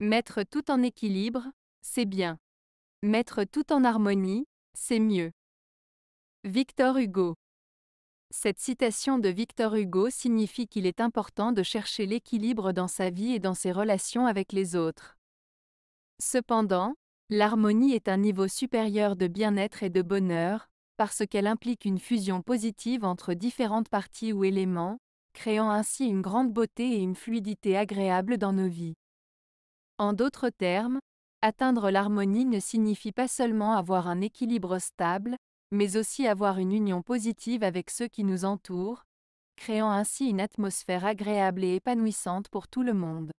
Mettre tout en équilibre, c'est bien. Mettre tout en harmonie, c'est mieux. Victor Hugo Cette citation de Victor Hugo signifie qu'il est important de chercher l'équilibre dans sa vie et dans ses relations avec les autres. Cependant, l'harmonie est un niveau supérieur de bien-être et de bonheur, parce qu'elle implique une fusion positive entre différentes parties ou éléments, créant ainsi une grande beauté et une fluidité agréable dans nos vies. En d'autres termes, atteindre l'harmonie ne signifie pas seulement avoir un équilibre stable, mais aussi avoir une union positive avec ceux qui nous entourent, créant ainsi une atmosphère agréable et épanouissante pour tout le monde.